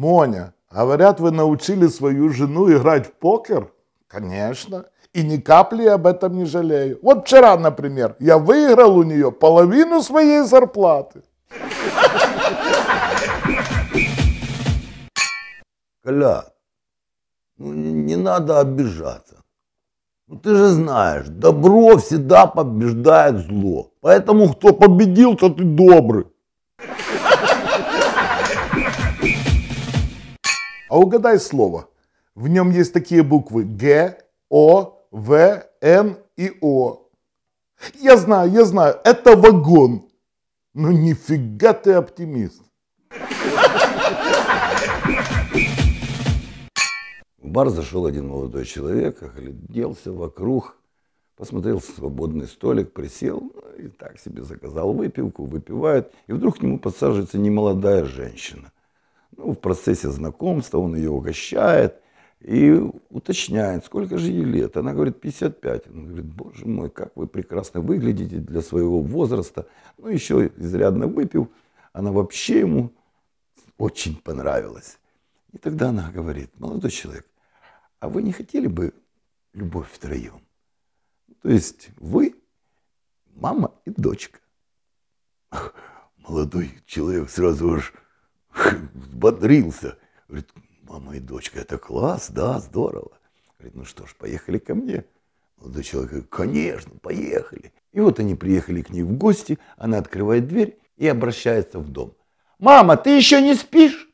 Моня, говорят, вы научили свою жену играть в покер? Конечно. И ни капли об этом не жалею. Вот вчера, например, я выиграл у нее половину своей зарплаты. Коля, ну не надо обижаться. Ну, ты же знаешь, добро всегда побеждает зло. Поэтому кто победил, тот и добрый. А угадай слово. В нем есть такие буквы Г, О, В, Н и О. Я знаю, я знаю, это вагон. Ну нифига ты оптимист. В бар зашел один молодой человек, огляделся вокруг, посмотрел свободный столик, присел ну, и так себе заказал выпивку, выпивает. И вдруг к нему подсаживается немолодая женщина – ну, в процессе знакомства, он ее угощает и уточняет, сколько же ей лет. Она говорит, 55. Он говорит, боже мой, как вы прекрасно выглядите для своего возраста. Ну, еще изрядно выпил. Она вообще ему очень понравилась. И тогда она говорит, молодой человек, а вы не хотели бы любовь втроем? То есть вы, мама и дочка. Молодой человек сразу же взбодрился. Говорит, мама и дочка, это класс, да, здорово. Говорит, ну что ж, поехали ко мне. Молодой человек говорит, конечно, поехали. И вот они приехали к ней в гости, она открывает дверь и обращается в дом. Мама, ты еще не спишь?